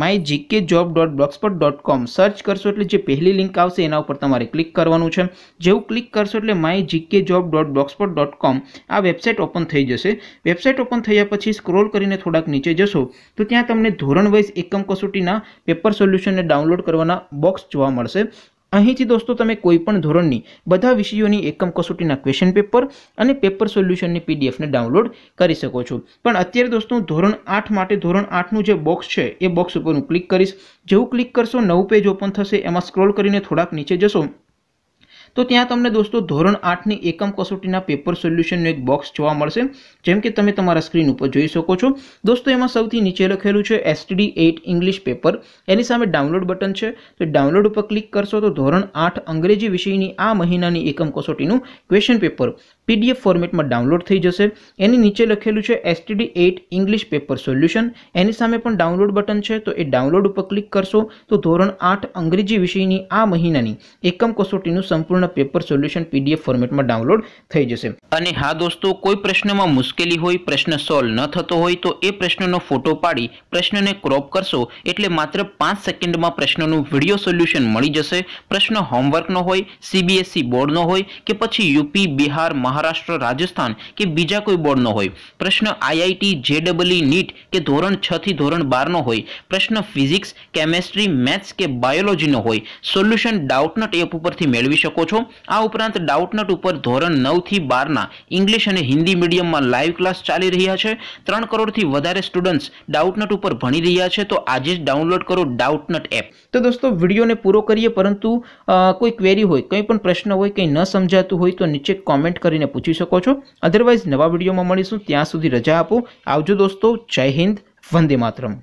my GK job dot blogspot dot com search કરશો એટલે જે પહેલી લિંક આવશે એના ઉપર તમારે ક્લિક કરવાનું છે જેવું ક્લિક કરશો એટલે my GK job dot blogspot dot com આ વેબસાઇટ ઓપન થઈ જશે વેબસાઇટ ઓપન થયા પછી સ્ક્રોલ કરીને થોડાક નીચે જશો તો ત્યાં તમને ધોરણ વાઇઝ એકમ કસોટીના પેપર સોલ્યુશનને ડાઉનલોડ કરવાના બોક્સ જોવા મળશે અહીંથી દોસ્તો તમે કોઈપણ ધોરણની બધા વિષયોની એકમ કસોટીના ક્વેશ્ચન પેપર અને પેપર સોલ્યુશનની પીડીએફને ડાઉનલોડ કરી શકો છો પણ અત્યારે દોસ્તો ધોરણ આઠ માટે ધોરણ આઠનું જે બોક્સ છે એ બોક્સ ઉપર હું ક્લિક કરીશ જેવું ક્લિક કરશો નવું પેજ ઓપન થશે એમાં સ્ક્રોલ કરીને થોડાક નીચે જશો તો ત્યાં તમને દોસ્તો ધોરણ આઠની એકમ કસોટીના પેપર સોલ્યુશનનું એક બોક્સ જોવા મળશે જેમ કે તમે તમારા સ્ક્રીન ઉપર જોઈ શકો છો દોસ્તો એમાં સૌથી નીચે લખેલું છે એસટીડી એઇટ ઇંગ્લિશ પેપર એની સામે ડાઉનલોડ બટન છે તો ડાઉનલોડ ઉપર ક્લિક કરશો તો ધોરણ આઠ અંગ્રેજી વિષયની આ મહિનાની એકમ કસોટીનું ક્વેશ્ચન પેપર પીડીએફ ફોર્મેટમાં ડાઉનલોડ થઈ જશે એની નીચે લખેલું છે STD eight English paper solution એની સામે પણ ડાઉનલોડ બટન છે તો એ ડાઉનલોડ ઉપર ક્લિક કરશો તો ધોરણ આઠ અંગ્રેજી વિષયની આ મહિનાની એકમ કસોટીનું સંપૂર્ણ તમને પેપર સોલ્યુશન પીડીએફ ફોર્મેટમાં ડાઉનલોડ થઈ જશે અને હા દોસ્તો કોઈ પ્રશ્નમાં મુશ્કેલી હોય પ્રશ્ન સોલ્વ ન થતો હોય તો એ પ્રશ્નનો ફોટો પાડી પ્રશ્નને ક્રોપ કરશો એટલે માત્ર પાંચ સેકન્ડમાં પ્રશ્નનું વિડીયો સોલ્યુશન મળી જશે પ્રશ્ન હોમવર્કનો હોય સીબીએસઈ e બોર્ડનો હોય કે પછી યુપી બિહાર મહારાષ્ટ્ર રાજસ્થાન કે બીજા કોઈ બોર્ડનો હોય પ્રશ્ન આઈઆઈટી જેડબલઈ નીટ કે ધોરણ છ થી ધોરણ બારનો હોય પ્રશ્ન ફિઝિક્સ કેમેસ્ટ્રી મેથ્સ કે બાયોલોજીનો હોય સોલ્યુશન ડાઉટ ટેપ ઉપરથી મેળવી શકો છો છો આ ઉપરાંત ડાઉટનટ ઉપર ધોરણ નવથી બારના ઇંગ્લિશ અને હિન્દી મીડિયમમાં લાઈવ ક્લાસ ચાલી રહ્યા છે ત્રણ કરોડથી વધારે સ્ટુડન્ટ્સ ડાઉટનટ ઉપર ભણી રહ્યા છે તો આજે જ ડાઉનલોડ કરો ડાઉટનટ એપ તો દોસ્તો વિડીયોને પૂરો કરીએ પરંતુ કોઈ ક્વેરી હોય કંઈ પણ પ્રશ્ન હોય કંઈ ન સમજાતું હોય તો નીચે કોમેન્ટ કરીને પૂછી શકો છો અધરવાઇઝ નવા વિડીયોમાં મળીશું ત્યાં સુધી રજા આપો આવજો દોસ્તો જય હિન્દ વંદે માતરમ